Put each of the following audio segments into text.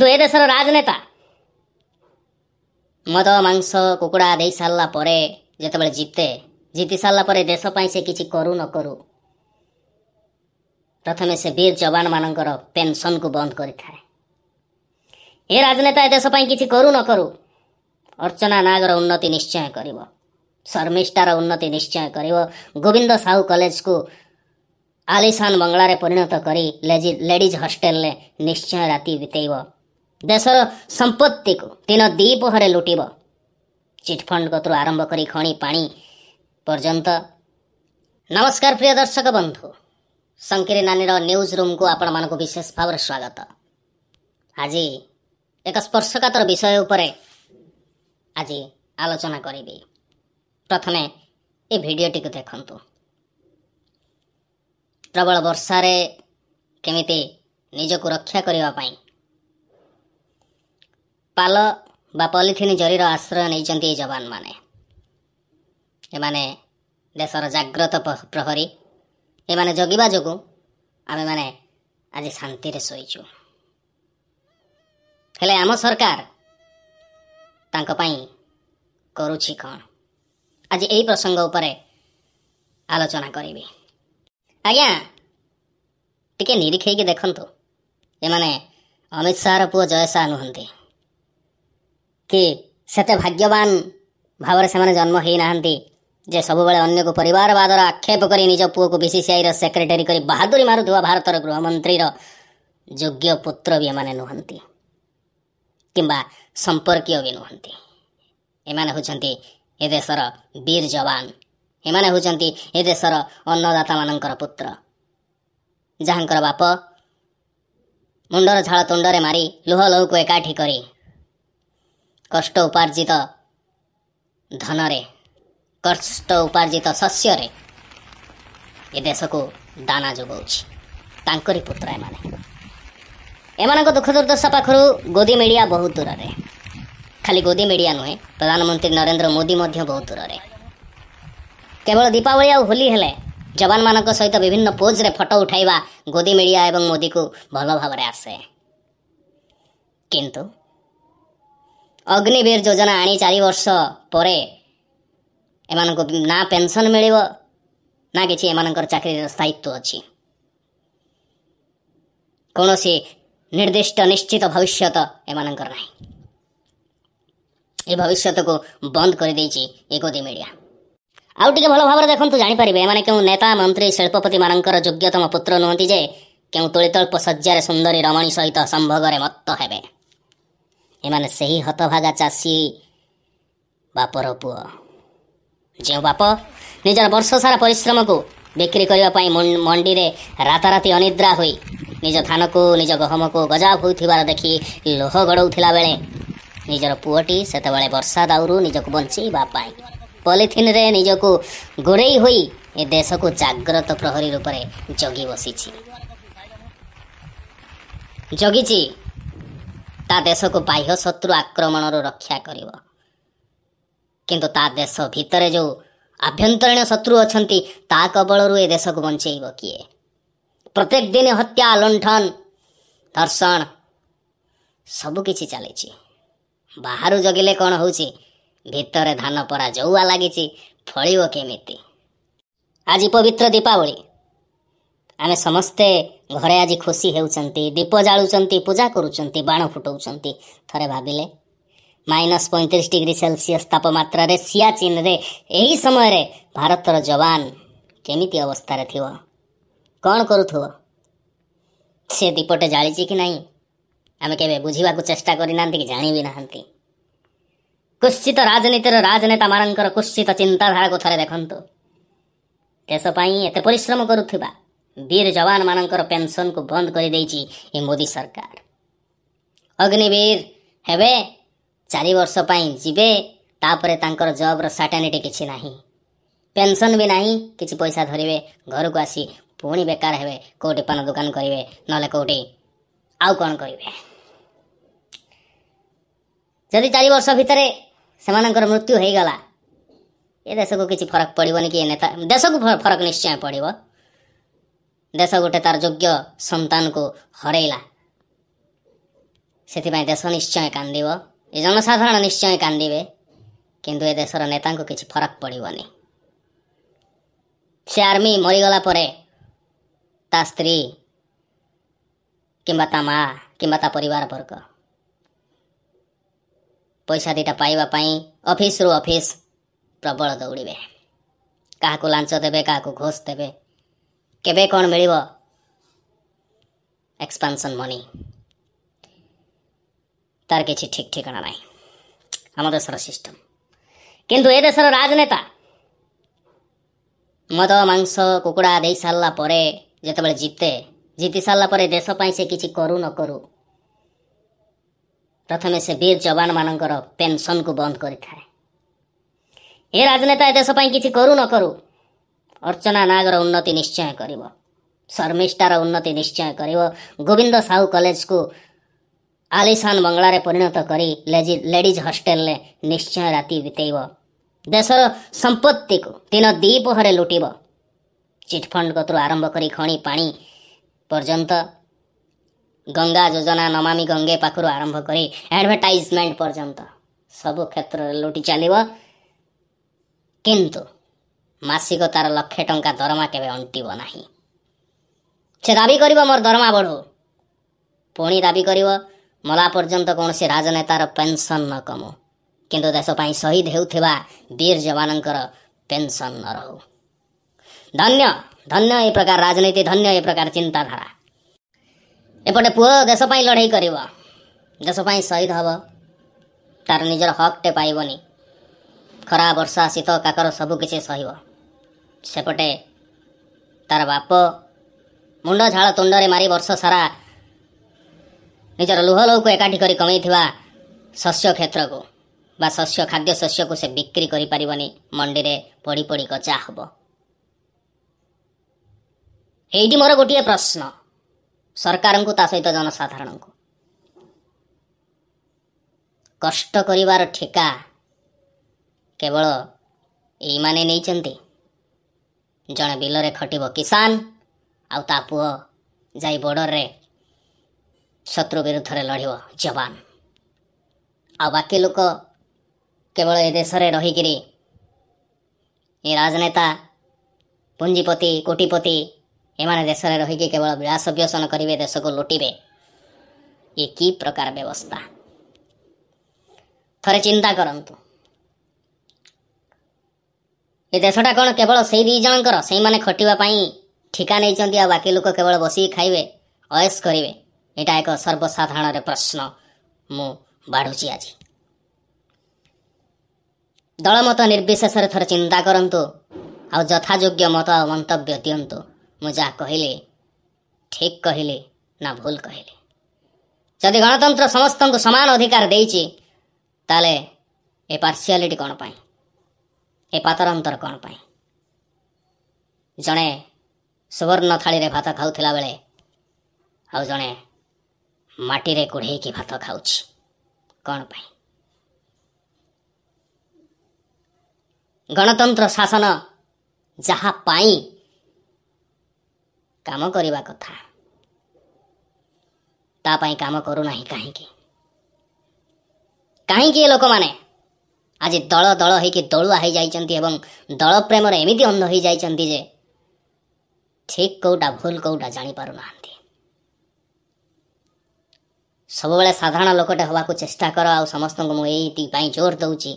ତୁ ଏ ଦେଶର ରାଜନେତା ମଦ ମାଂସ କୁକୁଡ଼ା ଦେଇ ସାରିଲା ପରେ ଯେତେବେଳେ ଜିତେ ଜିତି ସାରିଲା ପରେ ଦେଶ ପାଇଁ ସେ କିଛି କରୁ ନ କରୁ ପ୍ରଥମେ ସେ ବୀର ଯବାନମାନଙ୍କର ପେନ୍ସନ୍କୁ ବନ୍ଦ କରିଥାଏ ଏ ରାଜନେତା ଏ ଦେଶ ପାଇଁ କିଛି କରୁ ନ କରୁ ଅର୍ଚ୍ଚନା ନାଗର ଉନ୍ନତି ନିଶ୍ଚୟ କରିବ ଶର୍ମିଷ୍ଠାର ଉନ୍ନତି ନିଶ୍ଚୟ କରିବ ଗୋବିନ୍ଦ ସାହୁ କଲେଜକୁ ଆଲିସାନ ବଙ୍ଗଳାରେ ପରିଣତ କରି ଲେଡ଼ିଜ୍ ହଷ୍ଟେଲରେ ନିଶ୍ଚୟ ରାତି ବିତେଇବ ଦେଶର ସମ୍ପତ୍ତିକୁ ଦିନ ଦ୍ୱିପହରେ ଲୁଟିବ ଚିଟ୍ଫଣ୍ଡ କତୁରୁ ଆରମ୍ଭ କରି ଖଣି ପାଣି ପର୍ଯ୍ୟନ୍ତ ନମସ୍କାର ପ୍ରିୟ ଦର୍ଶକ ବନ୍ଧୁ ସଙ୍କିରି ନାନୀର ନ୍ୟୁଜ୍ ରୁମ୍କୁ ଆପଣମାନଙ୍କୁ ବିଶେଷ ଭାବରେ ସ୍ୱାଗତ ଆଜି ଏକ ସ୍ପର୍ଶକାତର ବିଷୟ ଉପରେ ଆଜି ଆଲୋଚନା କରିବି ପ୍ରଥମେ ଏ ଭିଡ଼ିଓଟିକୁ ଦେଖନ୍ତୁ ପ୍ରବଳ ବର୍ଷାରେ କେମିତି ନିଜକୁ ରକ୍ଷା କରିବା ପାଇଁ ପାଲ ବା ପଲିଥିନ୍ ଜରିର ଆଶ୍ରୟ ନେଇଛନ୍ତି ଏଇ ଯବାନମାନେ ଏମାନେ ଦେଶର ଜାଗ୍ରତ ପ୍ରହରୀ ଏମାନେ ଜଗିବା ଯୋଗୁଁ ଆମେମାନେ ଆଜି ଶାନ୍ତିରେ ଶୋଇଛୁ ହେଲେ ଆମ ସରକାର ତାଙ୍କ ପାଇଁ କରୁଛି କ'ଣ ଆଜି ଏହି ପ୍ରସଙ୍ଗ ଉପରେ ଆଲୋଚନା କରିବି ଆଜ୍ଞା ଟିକେ ହେଇକି ଦେଖନ୍ତୁ ଏମାନେ ଅମିତ ଶାହାର ପୁଅ ଜୟ ଶାହ ନୁହନ୍ତି କି ସେତେ ଭାଗ୍ୟବାନ ଭାବରେ ସେମାନେ ଜନ୍ମ ହୋଇନାହାନ୍ତି ଯେ ସବୁବେଳେ ଅନ୍ୟକୁ ପରିବାରବାଦର ଆକ୍ଷେପ କରି ନିଜ ପୁଅକୁ ବିସିସିଆଇର ସେକ୍ରେଟେରୀ କରି ବାହାଦୁରୀ ମାରୁଥିବା ଭାରତର ଗୃହମନ୍ତ୍ରୀର ଯୋଗ୍ୟ ପୁତ୍ର ବି ଏମାନେ ନୁହନ୍ତି କିମ୍ବା ସମ୍ପର୍କୀୟ ବି ନୁହନ୍ତି ଏମାନେ ହେଉଛନ୍ତି ଏ ଦେଶର ବୀର ଯବାନ ଏମାନେ ହେଉଛନ୍ତି ଏ ଦେଶର ଅନ୍ନଦାତାମାନଙ୍କର ପୁତ୍ର ଯାହାଙ୍କର ବାପ ମୁଣ୍ଡର ଝାଳ ତୁଣ୍ଡରେ ମାରି ଲୁହ ଲୋହକୁ ଏକାଠି କରି କଷ୍ଟ ଉପାର୍ଜିତ ଧନରେ କଷ୍ଟ ଉପାର୍ଜିତ ଶସ୍ୟରେ ଏ ଦେଶକୁ ଦାନା ଯୋଗାଉଛି ତାଙ୍କରି ପୁତ୍ର ଏମାନେ ଏମାନଙ୍କ ଦୁଃଖ ଦୁର୍ଦ୍ଦଶା ପାଖରୁ ଗୋଦି ମିଡ଼ିଆ ବହୁତ ଦୂରରେ ଖାଲି ଗୋଦି ମିଡ଼ିଆ ନୁହେଁ ପ୍ରଧାନମନ୍ତ୍ରୀ ନରେନ୍ଦ୍ର ମୋଦି ମଧ୍ୟ ବହୁତ ଦୂରରେ କେବଳ ଦୀପାବଳି ଆଉ ହୋଲି ହେଲେ ଯବାନମାନଙ୍କ ସହିତ ବିଭିନ୍ନ ପୋଜ୍ରେ ଫଟୋ ଉଠାଇବା ଗୋଦି ମିଡ଼ିଆ ଏବଂ ମୋଦିକୁ ଭଲ ଭାବରେ ଆସେ କିନ୍ତୁ ଅଗ୍ନିବୀର ଯୋଜନା ଆଣି ଚାରି ବର୍ଷ ପରେ ଏମାନଙ୍କୁ ନା ପେନ୍ସନ୍ ମିଳିବ ନା କିଛି ଏମାନଙ୍କର ଚାକିରିର ସ୍ଥାୟିତ୍ୱ ଅଛି କୌଣସି ନିର୍ଦ୍ଦିଷ୍ଟ ନିଶ୍ଚିତ ଭବିଷ୍ୟତ ଏମାନଙ୍କର ନାହିଁ ଏ ଭବିଷ୍ୟତକୁ ବନ୍ଦ କରିଦେଇଛି ଏକଦି ମିଡ଼ିଆ ଆଉ ଟିକେ ଭଲ ଭାବରେ ଦେଖନ୍ତୁ ଜାଣିପାରିବେ ଏମାନେ କେଉଁ ନେତା ମନ୍ତ୍ରୀ ଶିଳ୍ପପତିମାନଙ୍କର ଯୋଗ୍ୟତମ ପୁତ୍ର ନୁହନ୍ତି ଯେ କେଉଁ ତୋଳିତଳ୍ପ ଶଯ୍ୟାରେ ସୁନ୍ଦରୀ ରମଣୀ ସହିତ ସମ୍ଭୋଗରେ ମତ୍ତ ହେବେ ଏମାନେ ସେହି ହତଭାଗା ଚାଷୀ ବାପର ପୁଅ ଯେଉଁ ବାପ ନିଜର ବର୍ଷ ସାରା ପରିଶ୍ରମକୁ ବିକ୍ରି କରିବା ପାଇଁ ମଣ୍ଡିରେ ରାତାରାତି ଅନିଦ୍ରା ହୋଇ ନିଜ ଧାନକୁ ନିଜ ଗହମକୁ ଗଜା ହୋଇଥିବାର ଦେଖି ଲୋହ ଗଡ଼ଉଥିଲା ବେଳେ ନିଜର ପୁଅଟି ସେତେବେଳେ ବର୍ଷା ଦାଉରୁ ନିଜକୁ ବଞ୍ଚେଇବା ପାଇଁ ପଲିଥିନରେ ନିଜକୁ ଗୋଡ଼େଇ ହୋଇ ଏ ଦେଶକୁ ଜାଗ୍ରତ ପ୍ରହରୀ ରୂପରେ ଜଗି ବସିଛି ଜଗିଛି ତା ଦେଶକୁ ବାହ୍ୟ ଶତ୍ରୁ ଆକ୍ରମଣରୁ ରକ୍ଷା କରିବ କିନ୍ତୁ ତା ଦେଶ ଭିତରେ ଯେଉଁ ଆଭ୍ୟନ୍ତରୀଣ ଶତ୍ରୁ ଅଛନ୍ତି ତା କବଳରୁ ଏ ଦେଶକୁ ବଞ୍ଚେଇବ କିଏ ପ୍ରତ୍ୟେକ ଦିନ ହତ୍ୟା ଲଣ୍ଠନ ଧର୍ଷଣ ସବୁ କିଛି ଚାଲିଛି ବାହାରୁ ଜଗିଲେ କ'ଣ ହେଉଛି ଭିତରେ ଧାନ ପରା ଜଉଆ ଲାଗିଛି ଫଳିବ କେମିତି ଆଜି ପବିତ୍ର ଦୀପାବଳି ଆମେ ସମସ୍ତେ ଘରେ ଆଜି ଖୁସି ହେଉଛନ୍ତି ଦୀପ ଜାଳୁଛନ୍ତି ପୂଜା କରୁଛନ୍ତି ବାଣ ଫୁଟାଉଛନ୍ତି ଥରେ ଭାବିଲେ ମାଇନସ୍ ପଇଁତିରିଶ ଡିଗ୍ରୀ ସେଲସିୟସ୍ ତାପମାତ୍ରାରେ ସିଆଚିନ୍ରେ ଏହି ସମୟରେ ଭାରତର ଯବାନ କେମିତି ଅବସ୍ଥାରେ ଥିବ କ'ଣ କରୁଥିବ ସେ ଦୀପଟେ ଜାଳିଛି କି ନାହିଁ ଆମେ କେବେ ବୁଝିବାକୁ ଚେଷ୍ଟା କରିନାହାନ୍ତି କି ଜାଣିବି ନାହାନ୍ତି କୁଶ୍ଚିତ ରାଜନୀତିର ରାଜନେତାମାନଙ୍କର କୁଶ୍ଚିତ ଚିନ୍ତାଧାରାକୁ ଥରେ ଦେଖନ୍ତୁ ଦେଶ ପାଇଁ ଏତେ ପରିଶ୍ରମ କରୁଥିବା ବୀର ଯବାନମାନଙ୍କର ପେନ୍ସନକୁ ବନ୍ଦ କରିଦେଇଛି ଏ ମୋଦି ସରକାର ଅଗ୍ନିବୀର ହେବେ ଚାରି ବର୍ଷ ପାଇଁ ଯିବେ ତାପରେ ତାଙ୍କର ଜବ୍ର ସାଟାନିଟି କିଛି ନାହିଁ ପେନ୍ସନ୍ ବି ନାହିଁ କିଛି ପଇସା ଧରିବେ ଘରକୁ ଆସି ପୁଣି ବେକାର ହେବେ କେଉଁଠି ପାନ ଦୋକାନ କରିବେ ନହେଲେ କେଉଁଠି ଆଉ କ'ଣ କରିବେ ଯଦି ଚାରି ବର୍ଷ ଭିତରେ ସେମାନଙ୍କର ମୃତ୍ୟୁ ହୋଇଗଲା ଏ ଦେଶକୁ କିଛି ଫରକ ପଡ଼ିବନି କି ଏ ନେତା ଦେଶକୁ ଫରକ ନିଶ୍ଚୟ ପଡ଼ିବ ଦେଶ ଗୋଟେ ତାର ଯୋଗ୍ୟ ସନ୍ତାନକୁ ହରେଇଲା ସେଥିପାଇଁ ଦେଶ ନିଶ୍ଚୟ କାନ୍ଦିବ ଏ ଜନସାଧାରଣ ନିଶ୍ଚୟ କାନ୍ଦିବେ କିନ୍ତୁ ଏ ଦେଶର ନେତାଙ୍କୁ କିଛି ଫରକ ପଡ଼ିବନି ସେ ଆର୍ମି ମରିଗଲା ପରେ ତା ସ୍ତ୍ରୀ କିମ୍ବା ତା ମା କିମ୍ବା ତା ପରିବାର ବର୍ଗ ପଇସା ଦୁଇଟା ପାଇବା ପାଇଁ ଅଫିସରୁ ଅଫିସ୍ ପ୍ରବଳ ଦୌଡ଼ିବେ କାହାକୁ ଲାଞ୍ଚ ଦେବେ କାହାକୁ ଘୋଷ ଦେବେ କେବେ କ'ଣ ମିଳିବ ଏକ୍ସପାନ୍ସନ୍ ମନି ତାର କିଛି ଠିକ୍ ଠିକଣା ନାହିଁ ଆମ ଦେଶର ସିଷ୍ଟମ୍ କିନ୍ତୁ ଏ ଦେଶର ରାଜନେତା ମଦ ମାଂସ କୁକୁଡ଼ା ଦେଇସାରିଲା ପରେ ଯେତେବେଳେ ଜିତେ ଜିତି ସାରିଲା ପରେ ଦେଶ ପାଇଁ ସେ କିଛି କରୁ ନ କରୁ ପ୍ରଥମେ ସେ ବୀର ଯବାନମାନଙ୍କର ପେନ୍ସନ୍କୁ ବନ୍ଦ କରିଥାଏ ଏ ରାଜନେତା ଏ ଦେଶ ପାଇଁ କିଛି କରୁ ନ କରୁ अर्चना ना उन्नति निश्चय गरमिष्टार उन्नति निश्चय गरोबिन्द साहु कलेज को अलिसन बङ्गार परिणत करी गरिडिज हस्टेल्ल निश्चय राति बितब देश र सम्पत्तिको दिन दीपहर लुटि चिटफन्ड कति आरम्भी खणिपा पर्यन्त गङ्गा जोजना नमामी गङ्गे पाखुरु आरम्भक ए आडभटाइजमेन्ट पर्यन्त सबै क्षेत्रले लुटिचलब कि ମାସିକ ତାର ଲକ୍ଷେ ଟଙ୍କା ଦରମା କେବେ ଅଣ୍ଟିବ ନାହିଁ ସେ ଦାବି କରିବ ମୋର ଦରମା ବଢ଼ୁ ପୁଣି ଦାବି କରିବ ମଲା ପର୍ଯ୍ୟନ୍ତ କୌଣସି ରାଜନେତାର ପେନସନ୍ ନ କମୁ କିନ୍ତୁ ଦେଶ ପାଇଁ ଶହୀଦ ହେଉଥିବା ବୀର ଯବାନଙ୍କର ପେନସନ୍ ନ ରହୁ ଧନ୍ୟ ଧନ୍ୟ ଏ ପ୍ରକାର ରାଜନୀତି ଧନ୍ୟ ଏ ପ୍ରକାର ଚିନ୍ତାଧାରା ଏପଟେ ପୁଅ ଦେଶ ପାଇଁ ଲଢ଼େଇ କରିବ ଦେଶ ପାଇଁ ଶହୀଦ ହେବ ତାର ନିଜର ହକ୍ଟେ ପାଇବନି ଖରା ବର୍ଷା ଶୀତ କାକର ସବୁ କିଛି ସହିବ ସେପଟେ ତାର ବାପ ମୁଣ୍ଡ ଝାଳ ତୁଣ୍ଡରେ ମାରି ବର୍ଷ ସାରା ନିଜର ଲୁହ ଲୋହକୁ ଏକାଠି କରି କମେଇଥିବା ଶସ୍ୟ କ୍ଷେତ୍ରକୁ ବା ଶସ୍ୟ ଖାଦ୍ୟ ଶସ୍ୟକୁ ସେ ବିକ୍ରି କରିପାରିବନି ମଣ୍ଡିରେ ପଡ଼ି ପଡ଼ି କଚା ହେବ ଏଇଠି ମୋର ଗୋଟିଏ ପ୍ରଶ୍ନ ସରକାରଙ୍କୁ ତା ସହିତ ଜନସାଧାରଣଙ୍କୁ କଷ୍ଟ କରିବାର ଠିକା କେବଳ ଏଇମାନେ ନେଇଛନ୍ତି ଜଣେ ବିଲରେ ଖଟିବ କିଷାନ ଆଉ ତା ପୁଅ ଯାଇ ବର୍ଡ଼ରରେ ଶତ୍ରୁ ବିରୁଦ୍ଧରେ ଲଢ଼ିବ ଯବାନ ଆଉ ବାକି ଲୋକ କେବଳ ଏ ଦେଶରେ ରହିକିରି ଏ ରାଜନେତା ପୁଞ୍ଜିପତି କୋଟିପତି ଏମାନେ ଦେଶରେ ରହିକି କେବଳ ବିଳାସ ବ୍ୟସନ କରିବେ ଦେଶକୁ ଲୁଟିବେ ଇଏ କି ପ୍ରକାର ବ୍ୟବସ୍ଥା ଥରେ ଚିନ୍ତା କରନ୍ତୁ ଏ ଦେଶଟା କ'ଣ କେବଳ ସେଇ ଦୁଇ ଜଣଙ୍କର ସେଇମାନେ ଖଟିବା ପାଇଁ ଠିକା ନେଇଛନ୍ତି ଆଉ ବାକି ଲୋକ କେବଳ ବସିକି ଖାଇବେ ଅୟସ କରିବେ ଏଇଟା ଏକ ସର୍ବସାଧାରଣରେ ପ୍ରଶ୍ନ ମୁଁ ବାଢ଼ୁଛି ଆଜି ଦଳମତ ନିର୍ବିଶେଷରେ ଥରେ ଚିନ୍ତା କରନ୍ତୁ ଆଉ ଯଥାଯୋଗ୍ୟ ମତ ଆଉ ମନ୍ତବ୍ୟ ଦିଅନ୍ତୁ ମୁଁ ଯାହା କହିଲି ଠିକ୍ କହିଲି ନା ଭୁଲ କହିଲି ଯଦି ଗଣତନ୍ତ୍ର ସମସ୍ତଙ୍କୁ ସମାନ ଅଧିକାର ଦେଇଛି ତାହେଲେ ଏ ପାର୍ସିଆଲିଟି କ'ଣ ପାଇଁ ଏ ପାତରାନ୍ତର କ'ଣ ପାଇଁ ଜଣେ ସୁବର୍ଣ୍ଣ ଥାଳିରେ ଭାତ ଖାଉଥିଲା ବେଳେ ଆଉ ଜଣେ ମାଟିରେ କୁଢ଼େଇକି ଭାତ ଖାଉଛି କ'ଣ ପାଇଁ ଗଣତନ୍ତ୍ର ଶାସନ ଯାହା ପାଇଁ କାମ କରିବା କଥା ତା ପାଇଁ କାମ କରୁନାହିଁ କାହିଁକି କାହିଁକି ଏ ଲୋକମାନେ ଆଜି ଦଳ ଦଳ ହେଇକି ଦଳୁଆ ହେଇଯାଇଛନ୍ତି ଏବଂ ଦଳ ପ୍ରେମରେ ଏମିତି ଅନ୍ଧ ହେଇଯାଇଛନ୍ତି ଯେ ଠିକ୍ କେଉଁଟା ଭୁଲ କେଉଁଟା ଜାଣିପାରୁନାହାନ୍ତି ସବୁବେଳେ ସାଧାରଣ ଲୋକଟେ ହେବାକୁ ଚେଷ୍ଟା କର ଆଉ ସମସ୍ତଙ୍କୁ ମୁଁ ଏଇଥିପାଇଁ ଜୋର ଦେଉଛି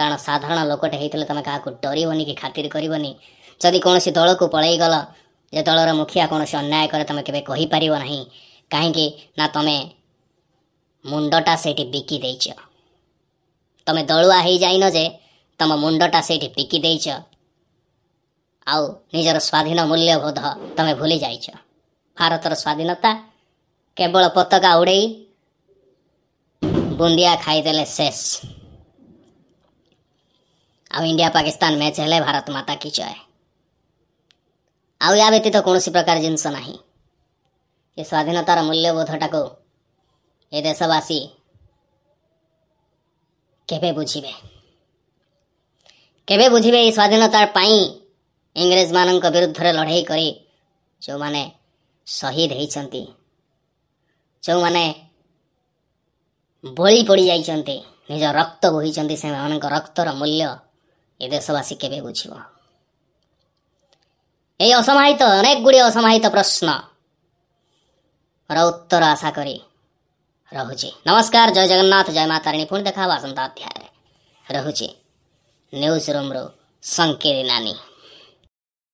କାରଣ ସାଧାରଣ ଲୋକଟେ ହେଇଥିଲେ ତୁମେ କାହାକୁ ଡରିବନି କି ଖାତିର କରିବନି ଯଦି କୌଣସି ଦଳକୁ ପଳାଇଗଲ ଯେ ଦଳର ମୁଖିଆ କୌଣସି ଅନ୍ୟାୟ କରେ ତୁମେ କେବେ କହିପାରିବ ନାହିଁ କାହିଁକି ନା ତୁମେ ମୁଣ୍ଡଟା ସେଇଠି ବିକି ଦେଇଛ ତମେ ଦଳୁଆ ହେଇଯାଇନ ଯେ ତମ ମୁଣ୍ଡଟା ସେଇଠି ପିକି ଦେଇଛ ଆଉ ନିଜର ସ୍ୱାଧୀନ ମୂଲ୍ୟବୋଧ ତମେ ଭୁଲି ଯାଇଛ ଭାରତର ସ୍ୱାଧୀନତା କେବଳ ପତାକା ଉଡ଼େଇ ବୁନ୍ଦିଆ ଖାଇଦେଲେ ଶେଷ ଆଉ ଇଣ୍ଡିଆ ପାକିସ୍ତାନ ମ୍ୟାଚ୍ ହେଲେ ଭାରତ ମାତା କି ଜୟ ଆଉ ୟା ବ୍ୟତୀତ କୌଣସି ପ୍ରକାର ଜିନିଷ ନାହିଁ ଏ ସ୍ୱାଧୀନତାର ମୂଲ୍ୟବୋଧଟାକୁ ଏ ଦେଶବାସୀ କେବେ ବୁଝିବେ କେବେ ବୁଝିବେ ଏଇ ସ୍ୱାଧୀନତା ପାଇଁ ଇଂରେଜମାନଙ୍କ ବିରୁଦ୍ଧରେ ଲଢ଼େଇ କରି ଯେଉଁମାନେ ଶହୀଦ ହୋଇଛନ୍ତି ଯେଉଁମାନେ ବଳି ପଡ଼ିଯାଇଛନ୍ତି ନିଜ ରକ୍ତ ବୋହିଛନ୍ତି ସେମାନଙ୍କ ରକ୍ତର ମୂଲ୍ୟ ଏ ଦେଶବାସୀ କେବେ ବୁଝିବ ଏଇ ଅସମାହିତ ଅନେକ ଗୁଡ଼ିଏ ଅସମାହିତ ପ୍ରଶ୍ନର ଉତ୍ତର ଆଶା କରି ରହୁଛି ନମସ୍କାର ଜୟ ଜଗନ୍ନାଥ ଜୟ ମା ତାରିଣୀ ପୁଣି ଦେଖା ହେବା ଆସନ୍ତା ଅଧ୍ୟାୟରେ ରହୁଛି ନ୍ୟୁଜ୍ ରୁମ୍ରୁ ସଂକିରି ନାନୀ